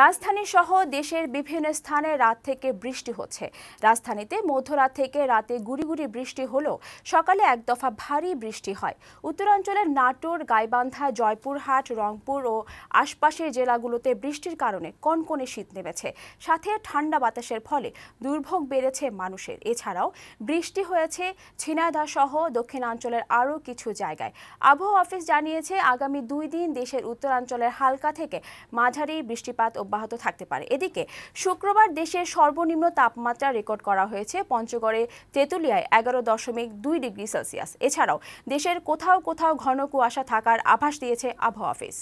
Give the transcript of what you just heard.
রাজধানী সহ দেশের বিভিন্ন স্থানে রাত থেকে বৃষ্টি হচ্ছে রাজধানীতে মধ্যরাত থেকে রাতে গুড়িগুড়ি বৃষ্টি হলেও সকালে এক দফা ভারী বৃষ্টি হয় উত্তরাঞ্চলের নাটোর গাইবান্ধা জয়পুরহাট রংপুর ও আশপাশের জেলাগুলোতে বৃষ্টির কারণে কনকনে শীত নেমেছে সাথে ঠান্ডা বাতাসের ফলে দুর্ভোগ বেড়েছে মানুষের এছাড়াও বৃষ্টি হয়েছে ছিনাদা সহ দক্ষিণাঞ্চলের আরও কিছু জায়গায় আবহাওয়া অফিস জানিয়েছে আগামী দুই দিন দেশের উত্তরাঞ্চলের হালকা থেকে মাঝারি বৃষ্টিপাত ও অব্যাহত থাকতে পারে এদিকে শুক্রবার দেশের সর্বনিম্ন তাপমাত্রা রেকর্ড করা হয়েছে পঞ্চগড়ে তেঁতুলিয়ায় এগারো দশমিক দুই ডিগ্রি সেলসিয়াস এছাড়াও দেশের কোথাও কোথাও ঘন কুয়াশা থাকার আভাস দিয়েছে আবহাওয়া অফিস